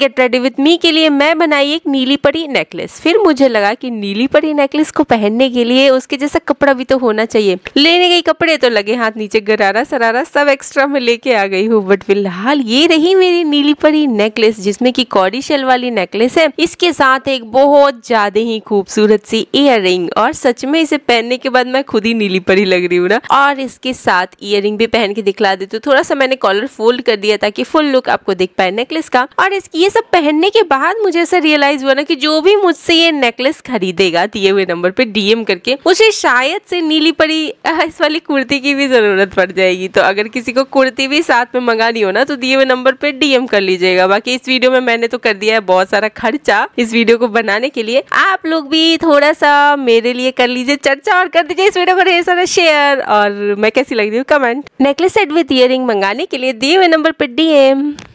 get ready with me के लिए मैं बनाई एक नीली पड़ी नेकलेस फिर मुझे लगा कि नीली पड़ी नेकलेस को पहनने के लिए उसके जैसा कपड़ा भी तो होना चाहिए लेने गई कपड़े तो लगे हाथ नीचे गरारा सरारा सब एक्स्ट्रा में लेके आ गई हूँ बट फिलहाल ये रही मेरी नीली पड़ी नेकलेस जिसमे की कॉडी शेल वाली नेकलेस है इसके साथ एक बहुत ज्यादा ही खूबसूरत सी इयर और सच में इसे पहनने के बाद मैं खुद ही नीली पड़ी लग रही हूँ ना और इसके साथ इयर भी पहन के दिखला देती हूँ थोड़ा सा मैंने कॉलर फोल्ड कर दिया ताकि फुल लुक आपको दिख पाए नेकलेस का और इसकी ये सब पहनने के बाद मुझे ऐसा रियलाइज हुआ ना कि जो भी मुझसे ये नेकलेस खरीदेगा दिए हुए नंबर पे डीएम करके उसे शायद से नीली परी इस वाली कुर्ती की भी जरूरत पड़ जाएगी तो अगर किसी को कुर्ती भी साथ में मंगानी हो ना तो दिए हुए नंबर पे डीएम कर लीजिएगा बाकी इस वीडियो में मैंने तो कर दिया है बहुत सारा खर्चा इस वीडियो को बनाने के लिए आप लोग भी थोड़ा सा मेरे लिए कर लीजिए चर्चा और कर दीजिए इस वीडियो को ढेर सारा शेयर और मैं कैसी लग रही हूँ comment necklace set with ear मंगाने के लिए दिए हुए नंबर पर डीएम